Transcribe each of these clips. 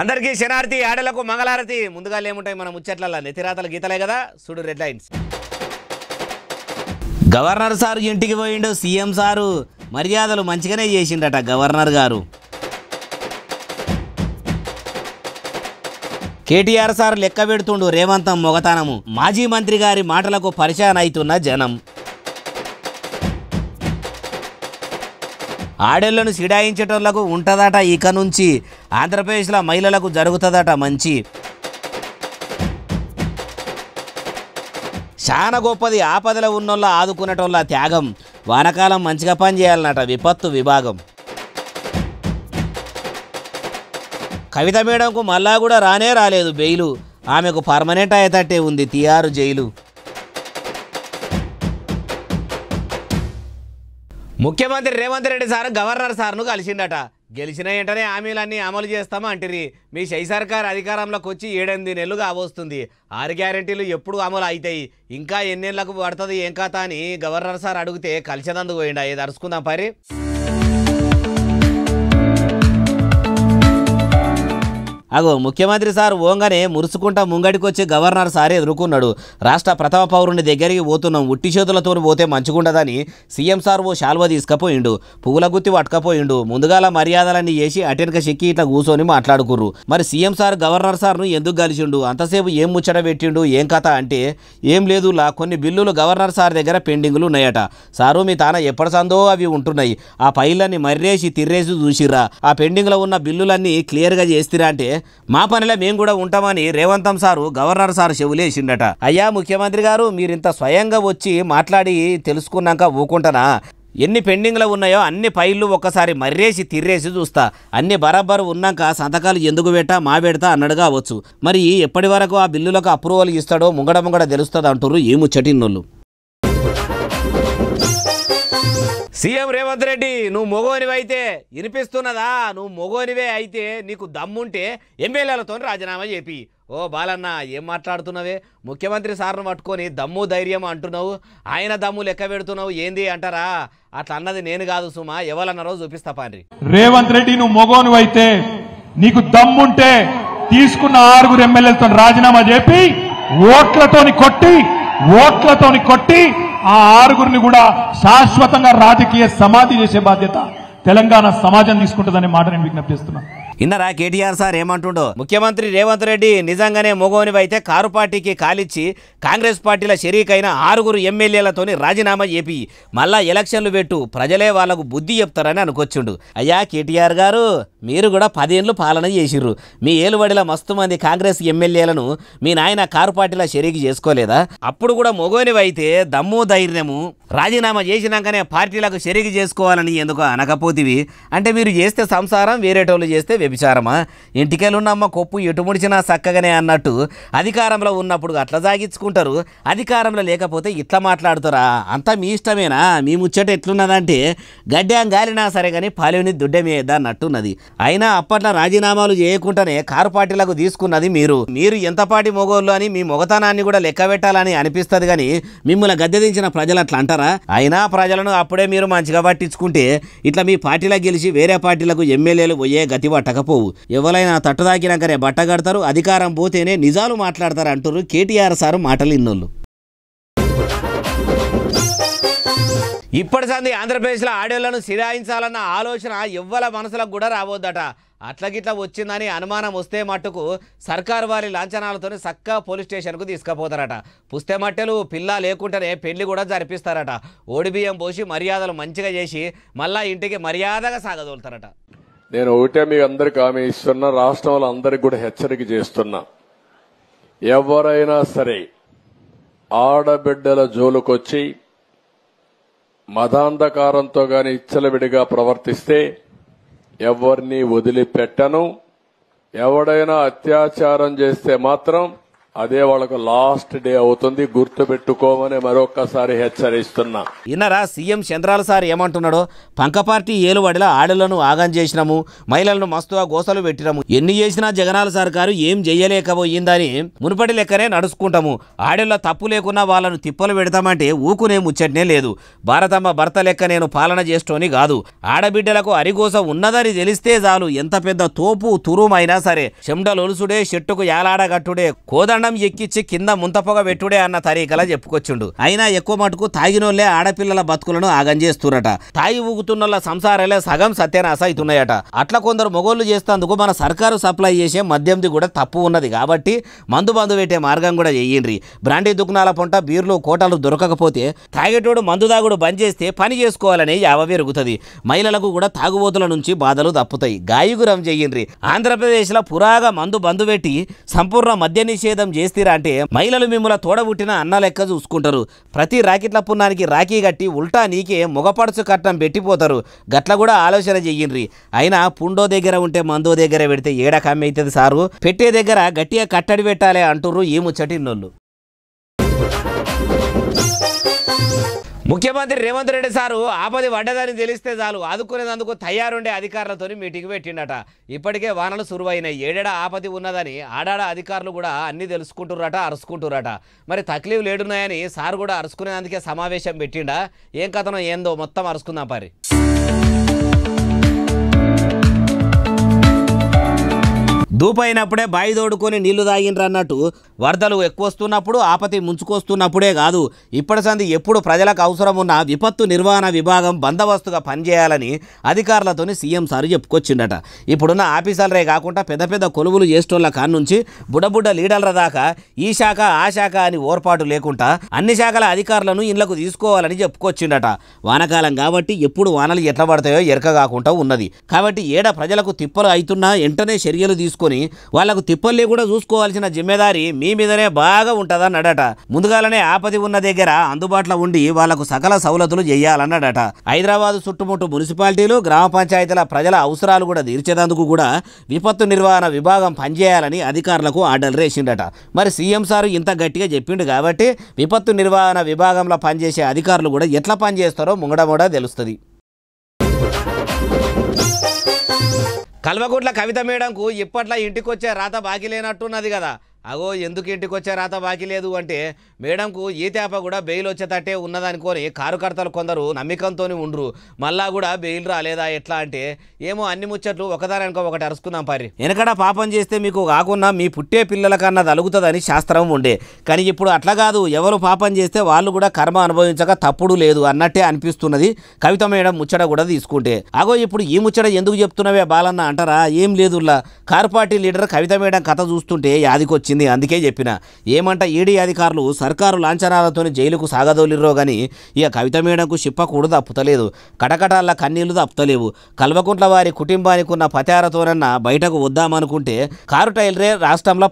అందరికీ శనార్థి ఆడలకు మంగళారతి ముందుగా ఏముంటాయి మన ముచ్చట్ల నెతిరాతల గీతలే కదా సుడు రెడ్ లైన్స్ గవర్నర్ సారు ఇంటికి పోయిండు సీఎం సారు మర్యాదలు మంచిగానే చేసిండట గవర్నర్ గారు కేటీఆర్ సార్ లెక్క పెడుతుండు రేవంతం మొగతానము మాజీ మంత్రి గారి మాటలకు పరిచయం అవుతున్న జనం ఆడేళ్లను సిడాయించేటోళ్లకు ఉంటుందట ఇక నుంచి ఆంధ్రప్రదేశ్లో మహిళలకు జరుగుతుందట మంచి చాలా గొప్పది ఆపదలో ఉన్నోళ్ళ ఆదుకునేటోళ్ళ త్యాగం వానకాలం మంచిగా పనిచేయాలన్నట విపత్తు విభాగం కవిత మేడంకు మళ్ళా కూడా రానే రాలేదు బెయిలు ఆమెకు పర్మనెంట్ అయ్యేటట్టే ఉంది తియారు జైలు ముఖ్యమంత్రి రేవంత్ రెడ్డి సార్ గవర్నర్ సార్ను కలిసిండట గెలిచిన వెంటనే హామీలన్నీ అమలు చేస్తామా అంటిరి మీ శై సర్కార్ అధికారంలోకి వచ్చి ఏడెనిమిది నెలలు వస్తుంది ఆరు గ్యారెంటీలు ఎప్పుడు అమలు అవుతాయి ఇంకా ఎన్నేళ్లకు పడుతుంది ఏం కాతా అని గవర్నర్ సార్ అడిగితే కలిసేదందుకు పోయిండా ఇది అరుచుకుందాం పరి అగో ముఖ్యమంత్రి సార్ ఓంగానే మురుసుకుంటా ముంగడికొచ్చి గవర్నర్ సారే ఎదుర్కొన్నాడు రాష్ట్ర ప్రథమ పౌరుని దగ్గరికి పోతున్నాం ఉట్టి చేతులతో పోతే మంచిగుండదని సీఎం సార్ ఓ శాల్వ తీసుకపోయిండు పువ్వుల గుత్తి పట్టుకపోయిండు ముందుగాల మర్యాదలన్నీ చేసి అటెనక చిక్కి ఇట్లా కూర్చొని మాట్లాడుకుర్రు మరి సీఎం సార్ గవర్నర్ సార్ను ఎందుకు కలిసిండు అంతసేపు ఏం ముచ్చట పెట్టిండు ఏం కథ అంటే ఏం లేదులా కొన్ని బిల్లులు గవర్నర్ సార్ దగ్గర పెండింగ్లు ఉన్నాయట సారు మీ తాన ఎప్పటి సందో అవి ఉంటున్నాయి ఆ పైలన్నీ మర్రేసి తిర్రేసి చూసిర్రా ఆ పెండింగ్లో ఉన్న బిల్లులన్నీ క్లియర్గా చేస్తిరా అంటే మా పనిలో మేము కూడా ఉంటామని రేవంతం సారు గవర్నర్ సార్ చెవులేసిండట అయ్యా ముఖ్యమంత్రి గారు మీరింత స్వయంగా వచ్చి మాట్లాడి తెలుసుకున్నాక ఊకుంటానా ఎన్ని పెండింగ్లో ఉన్నాయో అన్ని ఫైళ్ళు ఒక్కసారి మర్రేసి తిరేసి చూస్తా అన్ని బరాబరు ఉన్నాక సంతకాలు ఎందుకు పెట్టా మా పెడతా అన్నట్టుగా అవ్వచ్చు మరి ఎప్పటి వరకు ఆ బిల్లులకు అప్రూవల్ ఇస్తాడో ముంగడ ముంగడ తెలుస్తుంది అంటారు ఏముచ్చటిన్నోళ్ళు సీఎం రేవంత్ రెడ్డి నువ్వు మొగోనివైతే వినిపిస్తున్నదా నువ్వు మొగోనివే అయితే నీకు దమ్ముంటే ఎమ్మెల్యేలతో రాజీనామా చెప్పి ఓ బాలన్న ఏం మాట్లాడుతున్నావే ముఖ్యమంత్రి సార్ను పట్టుకొని దమ్ము ధైర్యం అంటున్నావు ఆయన దమ్ము లెక్క పెడుతున్నావు ఏంది అంటారా అట్లా అన్నది నేను కాదు సుమా రోజు చూపిస్తా పాండ్రి రేవంత్ రెడ్డి నువ్వు మొగోనివైతే నీకు దమ్ముంటే తీసుకున్న ఆరుగురు ఎమ్మెల్యేలతో రాజీనామా చెప్పి ఓట్లతోని కొట్టి ఓట్లతోని కొట్టి ఆ ఆరుగురిని కూడా శాశ్వతంగా రాజకీయ సమాధి చేసే బాధ్యత తెలంగాణ సమాజం తీసుకుంటుందనే మాట నేను విజ్ఞప్తి చేస్తున్నాను ఇన్నరా కేటీఆర్ సార్ ఏమంటుండో ముఖ్యమంత్రి రేవంత్ రెడ్డి నిజంగానే అయితే కారు పార్టీకి కాలిచ్చి కాంగ్రెస్ పార్టీల షరీకైన ఆరుగురు ఎమ్మెల్యేలతోని రాజీనామా చేపి మళ్ళా ఎలక్షన్లు పెట్టు ప్రజలే వాళ్లకు బుద్ధి చెప్తారని అనుకొచ్చిండు అయ్యా కేటీఆర్ గారు మీరు కూడా పదేళ్ళు పాలన చేసిర్రు మీ ఏలుబడిలో మస్తు మంది కాంగ్రెస్ ఎమ్మెల్యేలను మీ నాయన కారు పార్టీల షరీకి చేసుకోలేదా అప్పుడు కూడా అయితే దమ్ము ధైర్యము రాజీనామా చేసినాకనే పార్టీలకు షరీకి చేసుకోవాలని ఎందుకు అనకపోతివి అంటే మీరు చేస్తే సంసారం వేరేటోళ్ళు చేస్తే వ్యభిచారమా ఇంటికెళ్ళున్నమ్మ కొప్పు ఎటు ముడిచినా చక్కగానే అన్నట్టు అధికారంలో ఉన్నప్పుడు అట్లా జాగించుకుంటారు అధికారంలో లేకపోతే ఇట్లా మాట్లాడుతారా అంతా మీ ఇష్టమేనా మీ ముచ్చట ఎట్లున్నదంటే గడ్డం గాలినా సరే కానీ పాలేని దుడ్డమేదా అన్నట్టున్నది అయినా అప్పట్లో రాజీనామాలు చేయకుండానే కారు పార్టీలకు తీసుకున్నది మీరు మీరు ఎంతపాటి మొగోళ్ళు అని మీ మొగతనాన్ని కూడా లెక్క పెట్టాలని అనిపిస్తుంది కానీ మిమ్మల్ని గద్దెదించిన ప్రజలు అట్లా అంటారా అయినా ప్రజలను అప్పుడే మీరు మంచిగా పట్టించుకుంటే ఇట్లా మీ పార్టీలకు గెలిచి వేరే పార్టీలకు ఎమ్మెల్యేలు పోయే గతి కట్టకపోవు ఎవరైనా తట్టుదాకినాకనే బట్ట కడతారు అధికారం పోతేనే నిజాలు మాట్లాడతారు అంటారు కేటీఆర్ సారు మాటలు ఇన్నోళ్ళు ఇప్పటి సంది ఆంధ్రప్రదేశ్లో ఆడియోలను సిరాయించాలన్న ఆలోచన ఎవ్వల మనసులకు కూడా రాబోద్దట అట్లగిట్లా వచ్చిందని అనుమానం వస్తే మట్టుకు సర్కారు వారి లాంఛనాలతో చక్క పోలీస్ స్టేషన్కు తీసుకుపోతారట పుస్తే మట్టెలు పిల్ల లేకుంటేనే పెళ్లి కూడా జరిపిస్తారట ఓడిబియ్యం పోసి మర్యాదలు మంచిగా చేసి మళ్ళా ఇంటికి మర్యాదగా సాగదోలుతారట నేను ఒకటే మీ అందరికి ఆమె ఇస్తున్నా రాష్ట్రంలో అందరికి కూడా హెచ్చరిక చేస్తున్నా ఎవరైనా సరే ఆడబిడ్డల జోలుకొచ్చి మదాంధకారంతో గాని ఇచ్చలవిడిగా ప్రవర్తిస్తే ఎవరిని వదిలిపెట్టను ఎవడైనా అత్యాచారం చేస్తే మాత్రం అదే వాళ్ళకు లాస్ట్ డే అవుతుంది గుర్తు పెట్టుకోమని మరొక్కసారి హెచ్చరిస్తున్నా ఇన్నరా సీఎం చంద్రాల సార్ ఏమంటున్నాడో పంక పార్టీ ఏలువడిలా ఆడలను ఆగం చేసినాము మహిళలను మస్తుగా గోసలు పెట్టినాము ఎన్ని చేసినా జగనాల సార్ గారు ఏం చేయలేకపోయిందని మునుపటి లెక్కనే నడుచుకుంటాము ఆడల్లో తప్పు లేకున్నా వాళ్ళను తిప్పలు పెడతామంటే ఊకునే ముచ్చట్నే లేదు భారతమ్మ భర్త లెక్క నేను పాలన చేస్తోని కాదు ఆడబిడ్డలకు అరిగోస ఉన్నదని తెలిస్తే చాలు ఎంత పెద్ద తోపు తురుమైనా సరే ఒలుసుడే చెట్టుకు యాలాడగట్టుడే కోదండ ప్రాణం ఎక్కిచ్చి కింద ముంతపొగ పెట్టుడే అన్న తరీకలా చెప్పుకొచ్చిండు అయినా ఎక్కువ మటుకు తాగినోళ్లే ఆడపిల్లల బతుకులను ఆగం చేస్తున్నట తాగి ఊగుతున్న సంసారాలే సగం సత్యనాశ అవుతున్నాయట అట్లా కొందరు మొగోళ్ళు చేస్తేందుకు మన సర్కారు సప్లై చేసే మద్యంది కూడా తప్పు ఉన్నది కాబట్టి మందు బందు పెట్టే మార్గం కూడా చెయ్యండి బ్రాండీ దుకుణాల పంట బీర్లు కోటలు దొరకకపోతే తాగేటోడు మందు తాగుడు బంద్ చేస్తే పని చేసుకోవాలని యావ పెరుగుతుంది మహిళలకు కూడా తాగుబోతుల నుంచి బాధలు తప్పుతాయి గాయగురం చేయండి ఆంధ్రప్రదేశ్లో పురాగా మందు బందు పెట్టి సంపూర్ణ మద్య నిషేధం చేస్తీరా అంటే మహిళలు మిమ్మల్ని తోడబుట్టిన అన్న లెక్క చూసుకుంటారు ప్రతి రాకెట్ల పున్నానికి రాఖీ కట్టి ఉల్టా నీకే మొగపడుచు కట్టం పెట్టిపోతారు గట్ల కూడా ఆలోచన చెయ్యండి అయినా పుండో దగ్గర ఉంటే మందో దగ్గర పెడితే ఏడ కమ్మి అవుతుంది సారు పెట్టే దగ్గర గట్టిగా కట్టడి పెట్టాలి అంటుర్రు ఈ ముచ్చటి నోళ్ళు ముఖ్యమంత్రి రేవంత్ రెడ్డి సారు ఆపది పడ్డదని తెలిస్తే చాలు ఆదుకునేందుకు తయారుండే అధికారులతో మీటింగ్ పెట్టిండట ఇప్పటికే వానలు సురువైనాయి ఏడేడ ఆపది ఉన్నదని ఆడాడ అధికారులు కూడా అన్నీ తెలుసుకుంటుర్రట అరుచుకుంటున్నారట మరి తక్లీఫ్ లేడున్నాయని సార్ కూడా అరుచుకునేందుకే సమావేశం పెట్టిండా ఏం కథనం ఏందో మొత్తం అరుచుకుందాం పరి దూపైనప్పుడే బాయి తోడుకొని నీళ్లు తాగిండ్రు అన్నట్టు వరదలు ఎక్కువస్తున్నప్పుడు ఆపతి ముంచుకొస్తున్నప్పుడే కాదు ఇప్పటి సంది ఎప్పుడు ప్రజలకు అవసరం ఉన్న విపత్తు నిర్వహణ విభాగం బందోబస్తుగా పనిచేయాలని అధికారులతోని సీఎం సారు చెప్పుకొచ్చిండట ఇప్పుడున్న ఆఫీసర్లే కాకుండా పెద్ద పెద్ద కొలువులు చేసేటోళ్ళ నుంచి బుడబుడ్డ లీడర్ల దాకా ఈ శాఖ ఆ శాఖ అని ఓర్పాటు లేకుండా అన్ని శాఖల అధికారులను ఇళ్లకు తీసుకోవాలని చెప్పుకొచ్చిండట వానకాలం కాబట్టి ఎప్పుడు వానలు ఎట్లా పడతాయో ఎరక కాకుండా ఉన్నది కాబట్టి ఏడ ప్రజలకు తిప్పలు అవుతున్నా వెంటనే చర్యలు తీసుకు చేసుకుని వాళ్లకు తిప్పల్లి కూడా చూసుకోవాల్సిన జిమ్మేదారి మీ మీదనే బాగా ఉంటదన్నాడట ముందుగాలనే ఆపది ఉన్న దగ్గర అందుబాటులో ఉండి వాళ్లకు సకల సౌలతులు చేయాలన్నాడట హైదరాబాద్ చుట్టుముట్టు మున్సిపాలిటీలు గ్రామ పంచాయతీల ప్రజల అవసరాలు కూడా తీర్చేందుకు కూడా విపత్తు నిర్వహణ విభాగం పనిచేయాలని అధికారులకు ఆర్డర్లు రేసిండట మరి సీఎం సార్ ఇంత గట్టిగా చెప్పిండు కాబట్టి విపత్తు నిర్వహణ విభాగంలో పనిచేసే అధికారులు కూడా ఎట్లా పనిచేస్తారో కూడా తెలుస్తుంది కల్వకుంట్ల కవిత మేడంకు ఇప్పట్లో ఇంటికొచ్చే రాత బాకీ లేనట్టున్నది కదా అగో ఎందుకు ఇంటికి వచ్చే రాత బాకీ లేదు అంటే మేడంకు ఏ తేప కూడా బెయిల్ వచ్చేటట్టే ఉన్నదనుకొని కారుకర్తలు కొందరు నమ్మకంతోనే ఉండరు మళ్ళా కూడా బెయిల్ రాలేదా ఎట్లా అంటే ఏమో అన్ని ముచ్చట్లు ఒకదానికో ఒకటి అరుచుకున్నాం పరి వెనకడ పాపం చేస్తే మీకు కాకుండా మీ పుట్టే పిల్లల కన్నా తలుగుతుందని శాస్త్రం ఉండే కానీ ఇప్పుడు అట్లా కాదు ఎవరు పాపం చేస్తే వాళ్ళు కూడా కర్మ అనుభవించక తప్పుడు లేదు అన్నట్టే అనిపిస్తున్నది కవిత మేడం ముచ్చట కూడా తీసుకుంటే అగో ఇప్పుడు ఈ ముచ్చట ఎందుకు చెప్తున్నవే బాలన్న అంటారా ఏం car party leader Kavitha madam కథ చూస్తుంటే యాదికొచ్చి వచ్చింది అందుకే చెప్పిన ఏమంట ఈడీ అధికారులు సర్కారు లాంఛనాలతో జైలుకు సాగదోలిరో గాని ఇక కవిత మేడకు షిప్ప తప్పుతలేదు కటకటాల కన్నీళ్లు తప్పుతలేవు కల్వకుంట్ల వారి కుటుంబానికి ఉన్న పతారతోనన్నా బయటకు వద్దామనుకుంటే కారు టైలరే రాష్ట్రంలో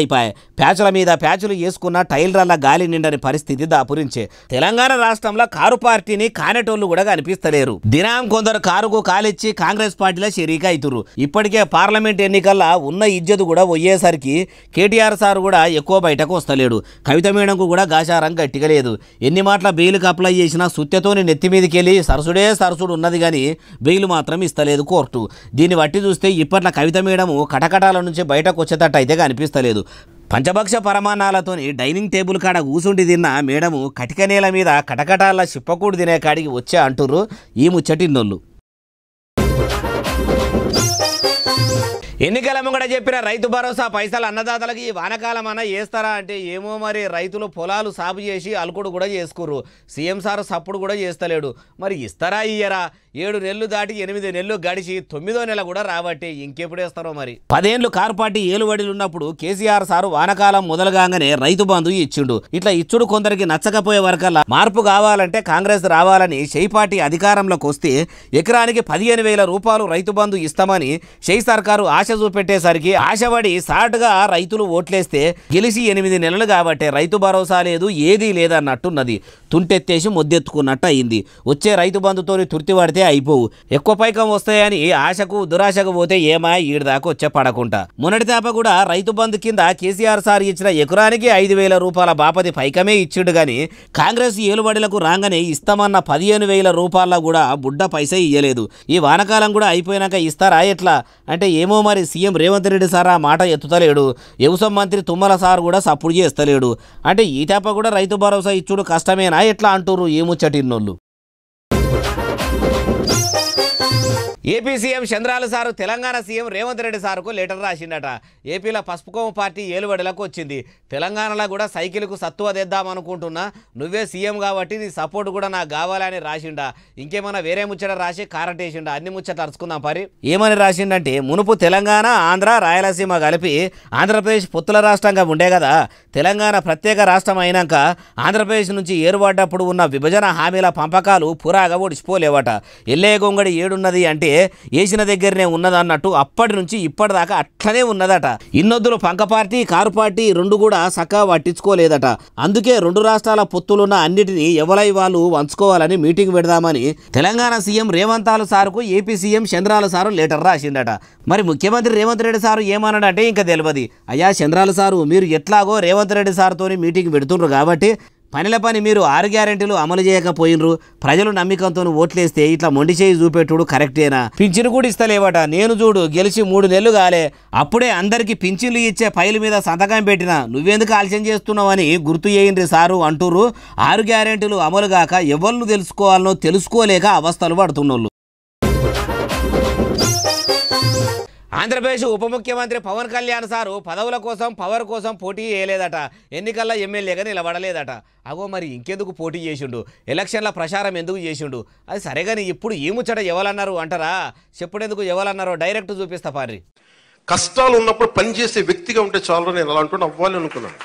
అయిపోయాయి ప్యాచుల మీద ప్యాచులు వేసుకున్న టైలర్ల గాలి నిండని పరిస్థితి దాపురించే తెలంగాణ రాష్ట్రంలో కారు పార్టీని కానేటోళ్లు కూడా కనిపిస్తలేరు దినం కొందరు కారుకు కాలిచ్చి కాంగ్రెస్ పార్టీలో షరీక్ అవుతురు ఇప్పటికే పార్లమెంట్ ఎన్నికల్లో ఉన్న ఇజ్జత్ కూడా పోయేసరికి కేటీఆర్ కేటీఆర్ సార్ కూడా ఎక్కువ బయటకు వస్తలేడు కవిత మేడంకు కూడా గాశారం గట్టిగలేదు ఎన్ని మాటల బెయిల్కి అప్లై చేసినా సుత్యతోని నెత్తి మీదకి వెళ్ళి సరసుడే సరసుడు ఉన్నది కానీ బెయిల్ మాత్రం ఇస్తలేదు కోర్టు దీన్ని బట్టి చూస్తే ఇప్పట్ల కవిత మేడము కటకటాల నుంచి బయటకు వచ్చేటట్టు అయితే కనిపిస్తలేదు పంచభక్ష పరమాణాలతోని డైనింగ్ టేబుల్ కాడ కూసుండి తిన్న మేడము కటిక నేల మీద కటకటాల చిప్పకూడు తినే కాడికి వచ్చే అంటుర్రు ఈ నొల్లు ఎన్నికల ముంగడ చెప్పిన రైతు భరోసా పైసలు అన్నదాతలకి ఈ వానకాలం అన్న వేస్తారా అంటే ఏమో మరి రైతులు పొలాలు సాగు చేసి అలుకుడు కూడా చేసుకోరు సీఎం సార్ సప్పుడు కూడా చేస్తలేడు మరి ఇస్తారా ఇయ్యరా ఏడు నెలలు దాటి ఎనిమిది నెలలు గడిచి తొమ్మిదో నెల కూడా రాబట్టి ఇంకెప్పుడు వేస్తారో మరి పదేండ్లు కార్పాటి ఏలుబడిలు ఉన్నప్పుడు కేసీఆర్ సారు వానకాలం మొదలుగానే రైతు బంధు ఇచ్చిండు ఇట్లా ఇచ్చుడు కొందరికి నచ్చకపోయే వరకల్లా మార్పు కావాలంటే కాంగ్రెస్ రావాలని పార్టీ అధికారంలోకి వస్తే ఎకరానికి పదిహేను వేల రూపాయలు రైతు బంధు ఇస్తామని షై సర్కారు ఆశ ఆశ చూపెట్టేసరికి ఆశపడి గా రైతులు ఓట్లేస్తే గెలిచి ఎనిమిది నెలలు కాబట్టి రైతు భరోసా లేదు ఏదీ లేదన్నట్టున్నది తుంటెత్తేసి ముద్దెత్తుకున్నట్టు అయింది వచ్చే రైతు బంధుతోని తుర్తి పడితే అయిపోవు ఎక్కువ పైకం వస్తాయని ఆశకు దురాశకు పోతే ఏమా ఈడదాకా వచ్చే పడకుండా మొన్నటి దాప కూడా రైతు బంధు కింద కేసీఆర్ సార్ ఇచ్చిన ఎకరానికి ఐదు వేల రూపాయల బాపతి పైకమే ఇచ్చిండు గాని కాంగ్రెస్ ఏలుబడిలకు రాగానే ఇస్తామన్న పదిహేను వేల రూపాయల కూడా బుడ్డ పైసే ఇయ్యలేదు ఈ వానకాలం కూడా అయిపోయినాక ఇస్తారా ఎట్లా అంటే ఏమో మరి మరి సీఎం రేవంత్ రెడ్డి సార్ ఆ మాట ఎత్తుతలేడు వ్యవసాయ మంత్రి తుమ్మల సార్ కూడా సప్పుడు చేస్తలేడు అంటే ఈ తప్ప కూడా రైతు భరోసా ఇచ్చుడు కష్టమేనా ఎట్లా అంటుర్రు ఏముచ్చటి ఏపీ సీఎం చంద్రాల సారు తెలంగాణ సీఎం రేవంత్ రెడ్డి సార్కు లెటర్ రాసిండట ఏపీలో పసుపుకోమ పార్టీ ఏలువడలకు వచ్చింది తెలంగాణలో కూడా సైకిల్కు సత్తువ తెద్దామనుకుంటున్నా నువ్వే సీఎం కాబట్టి నీ సపోర్ట్ కూడా నాకు కావాలని రాసిండా ఇంకేమైనా వేరే ముచ్చట రాసి కారటేసిండా అన్ని ముచ్చట తరుచుకుందాం పరి ఏమని రాసిండంటే మునుపు తెలంగాణ ఆంధ్ర రాయలసీమ కలిపి ఆంధ్రప్రదేశ్ పొత్తుల రాష్ట్రంగా ఉండే కదా తెలంగాణ ప్రత్యేక రాష్ట్రం అయినాక ఆంధ్రప్రదేశ్ నుంచి ఏర్పడ్డప్పుడు ఉన్న విభజన హామీల పంపకాలు పురాగా ఒడిచిపోలేవట ఎల్లే గొంగడి ఏడున్నది అంటే ఏసిన దగ్గరనే ఉన్నదన్నట్టు అప్పటి నుంచి ఇప్పటిదాకా అట్లనే ఉన్నదట ఇన్నొద్దులు పంక పార్టీ కారు పార్టీ రెండు కూడా సక్కగా పట్టించుకోలేదట అందుకే రెండు రాష్ట్రాల పొత్తులున్న అన్నిటినీ ఎవలై వాళ్ళు వంచుకోవాలని మీటింగ్ పెడదామని తెలంగాణ సీఎం రేవంతాలు సారుకు ఏపీ సీఎం చంద్రాల సారు లెటర్ రాసిందట మరి ముఖ్యమంత్రి రేవంత్ రెడ్డి సారు ఏమన్నాడంటే ఇంకా తెలియదు అయ్యా చంద్రాల సారు మీరు ఎట్లాగో రేవంత్ రెడ్డి సార్తో మీటింగ్ పెడుతుండ్రు కాబట్టి పనిల పని మీరు ఆరు గ్యారెంటీలు అమలు చేయకపోయినరు ప్రజలు నమ్మకంతో ఓట్లేస్తే ఇట్లా మొండి చేయి చూపెట్టుడు కరెక్టేనా పింఛను కూడా ఇస్తలేవట నేను చూడు గెలిచి మూడు నెలలు కాలే అప్పుడే అందరికీ పింఛన్లు ఇచ్చే ఫైల్ మీద సంతకం పెట్టిన నువ్వెందుకు ఆలస్యం చేస్తున్నావని గుర్తు చేయండి సారు అంటూరు ఆరు గ్యారెంటీలు అమలు కాక ఎవరు తెలుసుకోవాలనో తెలుసుకోలేక అవస్థలు పడుతున్నోళ్ళు ఆంధ్రప్రదేశ్ ఉప ముఖ్యమంత్రి పవన్ కళ్యాణ్ సారు పదవుల కోసం పవర్ కోసం పోటీ చేయలేదట ఎన్నికల్లో ఎమ్మెల్యేగా నిలబడలేదట అగో మరి ఇంకెందుకు పోటీ చేసిండు ఎలక్షన్ల ప్రచారం ఎందుకు చేసిండు అది సరే కానీ ఇప్పుడు ఈ ముచ్చట ఎవలన్నారు అంటారా చెప్పుడెందుకు ఎవలన్నారో డైరెక్ట్ చూపిస్తా పారి కష్టాలు ఉన్నప్పుడు పనిచేసే వ్యక్తిగా ఉంటే చాలు నేను అలా అంటూ అవ్వాలి అనుకున్నాను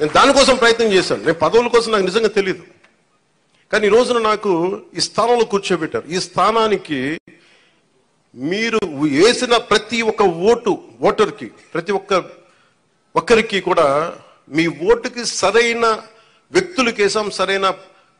నేను దానికోసం ప్రయత్నం చేశాను నేను పదవుల కోసం నాకు నిజంగా తెలియదు కానీ ఈ రోజున నాకు ఈ స్థానంలో కూర్చోబెట్టారు ఈ స్థానానికి మీరు వేసిన ప్రతి ఒక్క ఓటు ఓటర్కి ప్రతి ఒక్క ఒక్కరికి కూడా మీ ఓటుకి సరైన వ్యక్తులు వేసాం సరైన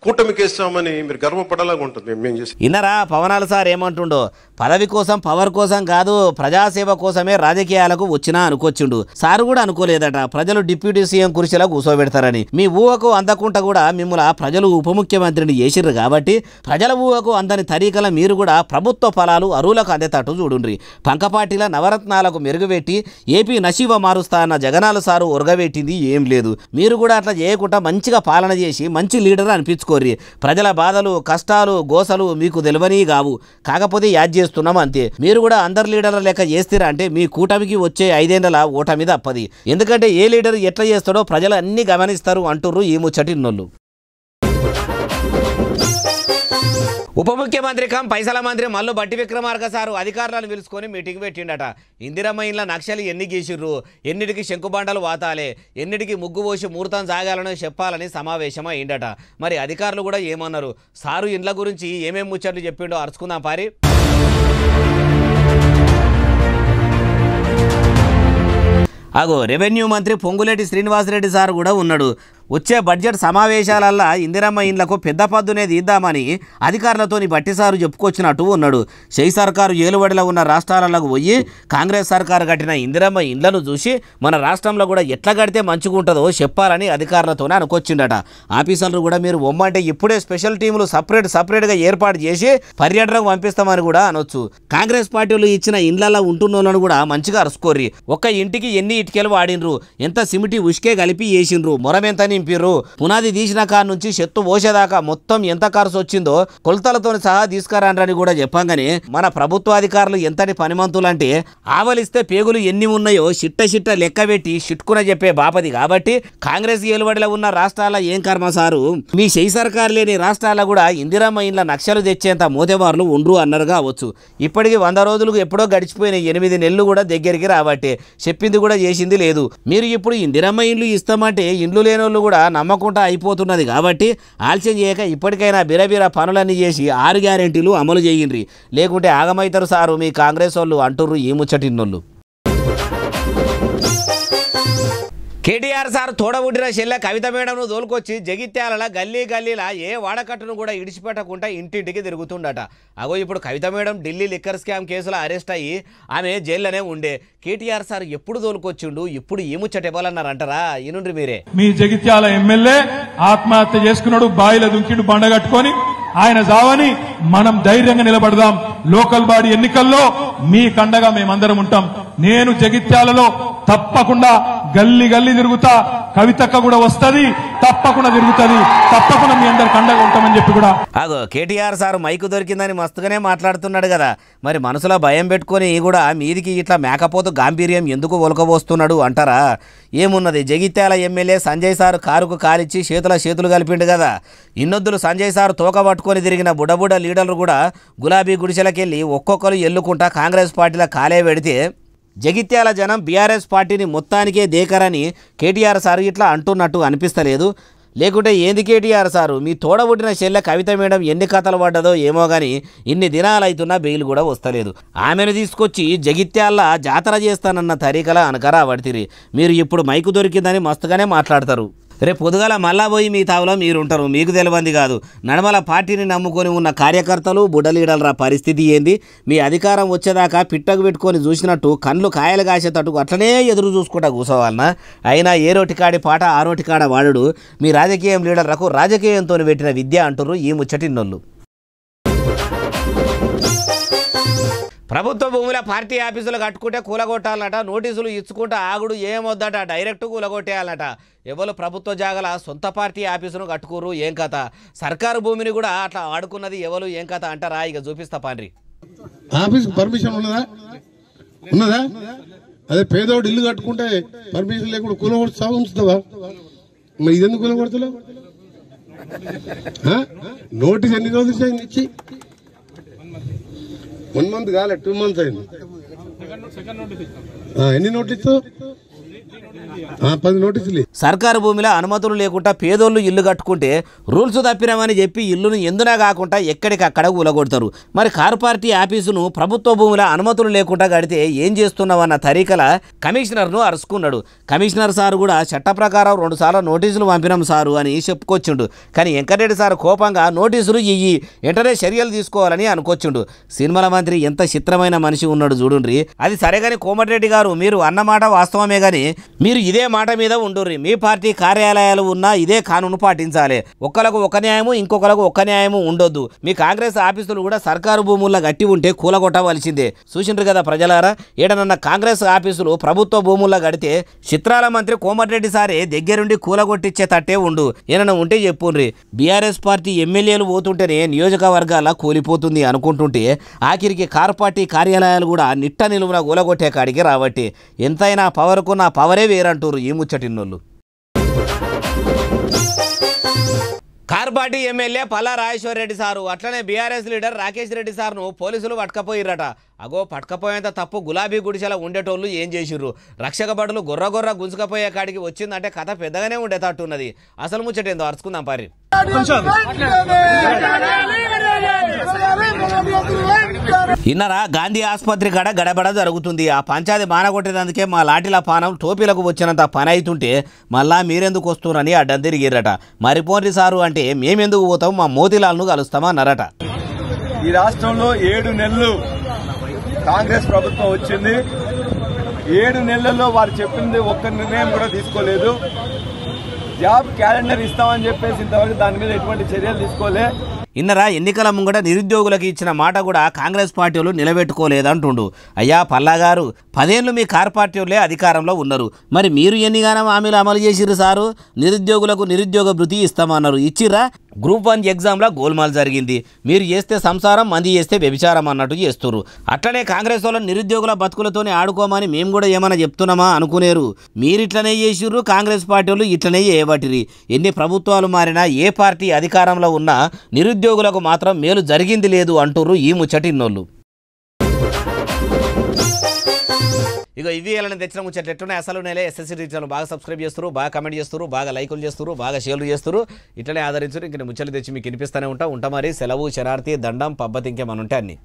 కూటమికేసామని మీరు గర్వపడేలాగా ఉంటుంది మేము చేసి ఇన్నరా పవనాలు సార్ ఏమంటుండో పదవి కోసం పవర్ కోసం కాదు ప్రజాసేవ కోసమే రాజకీయాలకు వచ్చినా అనుకొచ్చిండు సారు కూడా అనుకోలేదట ప్రజలు డిప్యూటీ సీఎం కుర్చీలో కూర్చోబెడతారని మీ ఊహకు అందకుండా కూడా మిమ్మల్ని ప్రజలు ఉప ముఖ్యమంత్రిని చేసిర్రు కాబట్టి ప్రజల ఊహకు అందని తరీకల మీరు కూడా ప్రభుత్వ ఫలాలు అరువులకు అందేటట్టు చూడుండ్రి పంకపాటిల నవరత్నాలకు మెరుగుపెట్టి ఏపీ నశీవ మారుస్తా అన్న జగనాలు సారు ఉరగబెట్టింది ఏం లేదు మీరు కూడా అట్లా చేయకుండా మంచిగా పాలన చేసి మంచి లీడర్ అనిపించుకోర్రి ప్రజల బాధలు కష్టాలు గోసలు మీకు తెలివనీ కావు కాకపోతే యాజ్ చేస్తున్నాం అంతే మీరు కూడా అందర్ లీడర్ల లెక్క చేస్తారా అంటే మీ కూటమికి వచ్చే ఐదేళ్ల ఓట మీద అప్పది ఎందుకంటే ఏ లీడర్ ఎట్లా చేస్తాడో ప్రజలు అన్ని గమనిస్తారు అంటుర్రు ఈ ముచ్చటిన్నోళ్ళు ఉప ముఖ్యమంత్రి కం పైసల మంత్రి మల్లు బట్టి విక్రమార్క సారు అధికారులను పిలుచుకొని మీటింగ్ పెట్టిండట ఇందిరమ్మ ఇండ్ల నక్షలు ఎన్ని గీసిర్రు ఎన్నిటికి శంకుబండలు వాతాలే ఎన్నిటికి ముగ్గు పోసి ముహూర్తం సాగాలని చెప్పాలని సమావేశం అయిందట మరి అధికారులు కూడా ఏమన్నారు సారు ఇండ్ల గురించి ఏమేమి ముచ్చట్లు చెప్పిండో అరుచుకుందాం పారి అగో రెవెన్యూ మంత్రి పొంగులేటి శ్రీనివాసరెడ్డి సార్ కూడా ఉన్నాడు వచ్చే బడ్జెట్ సమావేశాలల్లా ఇందిరమ్మ ఇండ్లకు పెద్ద పద్దునే తీద్దామని అధికారులతోని బట్టిసారు చెప్పుకొచ్చినట్టు ఉన్నాడు షై సర్కారు ఏలువడిలో ఉన్న రాష్ట్రాలకు పోయి కాంగ్రెస్ సర్కారు కట్టిన ఇందిరమ్మ ఇండ్లను చూసి మన రాష్ట్రంలో కూడా ఎట్లా కడితే ఉంటుందో చెప్పాలని అధికారులతోనే అనుకొచ్చిండట ఆఫీసర్లు కూడా మీరు ఒమ్మంటే ఇప్పుడే స్పెషల్ టీములు సపరేట్ సపరేట్గా ఏర్పాటు చేసి పర్యటనకు పంపిస్తామని కూడా అనొచ్చు కాంగ్రెస్ పార్టీలు ఇచ్చిన ఇండ్లలో ఉంటున్నోళ్ళను కూడా మంచిగా అరుచుకోర్రి ఒక్క ఇంటికి ఎన్ని ఇటుకలు వాడినరు ఎంత సిమిటి ఉష్కే కలిపి వేసిండ్రు మొరమెంతని నింపిరు పునాది తీసిన కార్ నుంచి చెత్త పోసేదాకా మొత్తం ఎంత ఖర్చు వచ్చిందో కొలతలతో సహా తీసుకురాని కూడా చెప్పంగానే మన ప్రభుత్వాధికారులు ఎంతటి పనిమంతులు అంటే ఆవలిస్తే పేగులు ఎన్ని ఉన్నాయో చిట్ట చిట్ట లెక్క పెట్టి చిట్టుకున చెప్పే బాపది కాబట్టి కాంగ్రెస్ ఏలుబడిలో ఉన్న రాష్ట్రాల ఏం కర్మ సారు మీ చేయి సర్కారు లేని రాష్ట్రాల కూడా ఇందిరమ్మ ఇండ్ల నక్షలు తెచ్చేంత మోదేవారులు ఉండ్రు అన్నారు కావచ్చు ఇప్పటికీ వంద రోజులు ఎప్పుడో గడిచిపోయిన ఎనిమిది నెలలు కూడా దగ్గరికి రాబట్టే చెప్పింది కూడా చేసింది లేదు మీరు ఇప్పుడు ఇందిరామ్మ ఇండ్లు ఇస్తామంటే ఇండ్లు లేని కూడా నమ్మకుండా అయిపోతున్నది కాబట్టి ఆలస్యం చేయక ఇప్పటికైనా బిరబిర పనులన్నీ చేసి ఆరు గ్యారెంటీలు అమలు చేయండి లేకుంటే ఆగమైతారు సారు మీ కాంగ్రెస్ వాళ్ళు అంటుర్రు ఈ ముచ్చటిన్నోళ్ళు కేటీఆర్ సార్ తోడబుట్టిన చెల్లె కవిత మేడంను తోలుకొచ్చి జగిత్యాల గల్లీ గల్లీలా ఏ వాడకట్టును కూడా ఇడిచిపెట్టకుండా ఇంటింటికి తిరుగుతుండట అగో ఇప్పుడు Kavitha madam Delhi liquor scam కేసులో అరెస్ట్ అయ్యి ఆమె జైల్లోనే ఉండే కేటీఆర్ సార్ ఎప్పుడు తోలుకొచ్చిండు ఇప్పుడు ఏముచ్చటెవ్వాలన్నారంటారా ఈనుండ్రి మీరే మీ జగిత్యాల ఎమ్మెల్యే ఆత్మహత్య చేసుకున్నాడు బాయిల దుంకిడు బండగట్టుకొని ఆయన జావని మనం ధైర్యంగా నిలబడదాం లోకల్ బాడీ ఎన్నికల్లో మీ కండగా మేమందరం ఉంటాం నేను జగిత్యాలలో తప్పకుండా గల్లి గల్లి తిరుగుతా కవితక్క కూడా వస్తుంది తప్పకుండా తిరుగుతుంది తప్పకుండా మీ అందరికి అండగా ఉంటామని చెప్పి కూడా అదో కేటీఆర్ సార్ మైకు దొరికిందని మస్తుగానే మాట్లాడుతున్నాడు కదా మరి మనసులో భయం పెట్టుకొని కూడా మీదికి ఇట్లా మేకపోతూ గాంభీర్యం ఎందుకు ఒలకబోస్తున్నాడు అంటారా ఏమున్నది జగిత్యాల ఎమ్మెల్యే సంజయ్ సార్ కారుకు కాలిచ్చి చేతుల చేతులు కలిపిండు కదా ఇన్నొద్దులు సంజయ్ సార్ తోక పట్టుకొని తిరిగిన బుడబుడ లీడర్లు కూడా గులాబీ గుడిసెలకెళ్ళి ఒక్కొక్కరు ఎల్లుకుంటా కాంగ్రెస్ పార్టీలో కాలే పెడితే జగిత్యాల జనం బీఆర్ఎస్ పార్టీని మొత్తానికే దేకరని కేటీఆర్ సార్ ఇట్లా అంటున్నట్టు అనిపిస్తలేదు లేకుంటే ఏంది కేటీఆర్ సారు మీ తోడబుట్టిన చెల్లె కవిత మేడం ఎన్ని కథలు పడ్డదో ఏమో కానీ ఇన్ని దినాలైతున్నా బెయిల్ కూడా వస్తలేదు ఆమెను తీసుకొచ్చి జగిత్యాల జాతర చేస్తానన్న తరికల అనకరా పడితిరి మీరు ఇప్పుడు మైకు దొరికిందని మస్తుగానే మాట్లాడతారు రేపు పొద్దుగాల మళ్ళా పోయి మీ తావులో మీరు ఉంటారు మీకు తెలియంది కాదు నడమల పార్టీని నమ్ముకొని ఉన్న కార్యకర్తలు బుడ్డలీడలరా పరిస్థితి ఏంది మీ అధికారం వచ్చేదాకా పిట్టకు పెట్టుకొని చూసినట్టు కళ్ళు కాయలు కాసేటట్టుకు అట్లనే ఎదురు చూసుకుంటా కూర్చోవాలన్నా అయినా ఏ రోటికాడి పాట ఆ రోటికాడ వాడు మీ రాజకీయం లీడర్లకు రాజకీయంతో పెట్టిన విద్య అంటున్నారు ఈ ముచ్చటి నొల్లు ప్రభుత్వ భూముల పార్టీ ఆఫీసులు కట్టుకుంటే కూలగొట్టాలట నోటీసులు ఇచ్చుకుంటే ఆగుడు ఏమొద్దట డైరెక్ట్ కూలగొట్టేయాలట ఎవరు ప్రభుత్వ జాగల సొంత పార్టీ ఆఫీసును కట్టుకోరు ఏం కథ సర్కారు భూమిని కూడా అట్లా ఆడుకున్నది ఎవరు ఏం కథ అంటారా ఇక చూపిస్తా పాండ్రి ఆఫీసు పర్మిషన్ ఉన్నదా ఉన్నదా అదే పేదోడు ఇల్లు కట్టుకుంటే పర్మిషన్ లేకుండా కూలగొడుతా ఉంచుతావా మరి ఇదెందుకు కూలగొడతలేవు నోటీస్ ఎన్ని రోజులు ఇచ్చి ಒನ್ ಮಂತ್ ಕಾಲೆ ಟೂ ಮಂತ್ ಐನ್ ಎಸ್ సర్కారు భూమిలో అనుమతులు లేకుండా పేదోళ్ళు ఇల్లు కట్టుకుంటే రూల్స్ తప్పినామని చెప్పి ఇల్లును ఎందునా కాకుండా ఎక్కడికక్కడ ఊలగొడతారు మరి కార్ పార్టీ ఆఫీసును ప్రభుత్వ భూమిలో అనుమతులు లేకుండా కడితే ఏం చేస్తున్నామన్న తరికల కమిషనర్ను అరుచుకున్నాడు కమిషనర్ సార్ కూడా చట్ట ప్రకారం రెండుసార్లు నోటీసులు పంపినాం సారు అని చెప్పుకొచ్చిండు కానీ వెంకటరెడ్డి సార్ కోపంగా నోటీసులు ఇయ్యి వెంటనే చర్యలు తీసుకోవాలని అనుకొచ్చిండు సినిమాల మంత్రి ఎంత చిత్రమైన మనిషి ఉన్నాడు చూడుండ్రి అది సరే కానీ కోమటిరెడ్డి గారు మీరు అన్నమాట వాస్తవమే కానీ మీరు ఇదే మాట మీద ఉండుర్రి మీ పార్టీ కార్యాలయాలు ఉన్నా ఇదే కానూను పాటించాలి ఒకళ్ళకు ఒక న్యాయము ఇంకొకరికి ఒక న్యాయము ఉండొద్దు మీ కాంగ్రెస్ ఆఫీసులు కూడా సర్కారు భూముల్లో గట్టి ఉంటే కూలగొట్టవలసిందే చూసిండ్రు కదా ప్రజలారా ఏడనన్న కాంగ్రెస్ ఆఫీసులు ప్రభుత్వ భూముల్లో గడితే చిత్రాల మంత్రి కోమటిరెడ్డి సారే దగ్గరుండి కూలగొట్టించే తట్టే ఉండు ఏనన్నా ఉంటే చెప్పుండ్రి బీఆర్ఎస్ పార్టీ ఎమ్మెల్యేలు పోతుంటేనే నియోజకవర్గాల కూలిపోతుంది అనుకుంటుంటే ఆఖరికి కార్ పార్టీ కార్యాలయాలు కూడా నిట్ట నిలువున కూలగొట్టే కాడికి రాబట్టి ఎంతైనా పవర్కు నా పవరే వేరంటారు ఈ ముచ్చటిన్నోళ్ళు కార్పాటి ఎమ్మెల్యే పల్లా రాజేశ్వర్ రెడ్డి సారు అట్లనే బీఆర్ఎస్ లీడర్ రాకేష్ రెడ్డి సార్ను పోలీసులు పట్టుకపోయిర్రట అగో పట్టకపోయేంత తప్పు గులాబీ గుడిసెల ఉండేటోళ్ళు ఏం చేసిర్రు రక్షక బడులు గుర్ర గొర్ర గుంజుకపోయే కాడికి వచ్చిందంటే కథ పెద్దగానే ఉండేటట్టున్నది అసలు అసలు ముచ్చటేందో అరుచుకుందాం పారి ఇన్నరా గాంధీ ఆసుపత్రి కాడ గడబడ జరుగుతుంది ఆ పంచాది మానగొట్టేదందుకే మా లాటిల పానం టోపీలకు వచ్చినంత పని అవుతుంటే మళ్ళా మీరెందుకు వస్తున్నారని మరి మరిపోండి సారు అంటే మేమెందుకు పోతాం మా మోతీలాలను కలుస్తామన్నారట ఈ రాష్ట్రంలో ఏడు నెలలు కాంగ్రెస్ ప్రభుత్వం వచ్చింది ఏడు నెలల్లో వారు చెప్పింది ఒక్క నిర్ణయం కూడా తీసుకోలేదు జాబ్ క్యాలెండర్ ఇస్తామని చెప్పేసి ఇంతవరకు దాని మీద ఎటువంటి చర్యలు తీసుకోలే ఇన్నరా ఎన్నికల ముంగట నిరుద్యోగులకు ఇచ్చిన మాట కూడా కాంగ్రెస్ పార్టీలు నిలబెట్టుకోలేదంటుండు అయ్యా పల్లాగారు పదేళ్ళు మీ కార్ పార్టీలే అధికారంలో ఉన్నారు మరి మీరు ఎన్నిగానో హామీలు అమలు చేసిర్రు సారు నిరుద్యోగులకు నిరుద్యోగ భృతి ఇస్తామన్నారు ఇచ్చిర్రా గ్రూప్ వన్ ఎగ్జామ్లో గోల్మాల్ జరిగింది మీరు చేస్తే సంసారం మంది చేస్తే వ్యభిచారం అన్నట్టు చేస్తున్నారు అట్లనే కాంగ్రెస్ వాళ్ళు నిరుద్యోగుల బతుకులతోనే ఆడుకోమని మేము కూడా ఏమైనా చెప్తున్నామా అనుకునేరు మీరు ఇట్లనే చేసిర్రు కాంగ్రెస్ పార్టీలు ఇట్లనే చేయబట్టిరి ఎన్ని ప్రభుత్వాలు మారినా ఏ పార్టీ అధికారంలో ఉన్నా నిరుద్యోగ నిరుద్యోగులకు మాత్రం మేలు జరిగింది లేదు అంటుర్రు ఈ ముచ్చటిన్నోళ్ళు ఇక ఇవీఎల్ని తెచ్చిన ముచ్చట్లు ఎట్లున్నాయి అసలు నేలే ఎస్ఎస్సీ టీచర్లు బాగా సబ్స్క్రైబ్ చేస్తారు బాగా కమెంట్ చేస్తారు బాగా లైకులు చేస్తారు బాగా షేర్లు చేస్తారు ఇట్లనే ఆదరించారు ఇంక ముచ్చట్లు తెచ్చి మీకు వినిపిస్తూనే ఉంటా ఉంటా మరి సెలవు శరార్థి దండం పబ్బతి ఇంకేమైనా ఉంటాయి అన్ని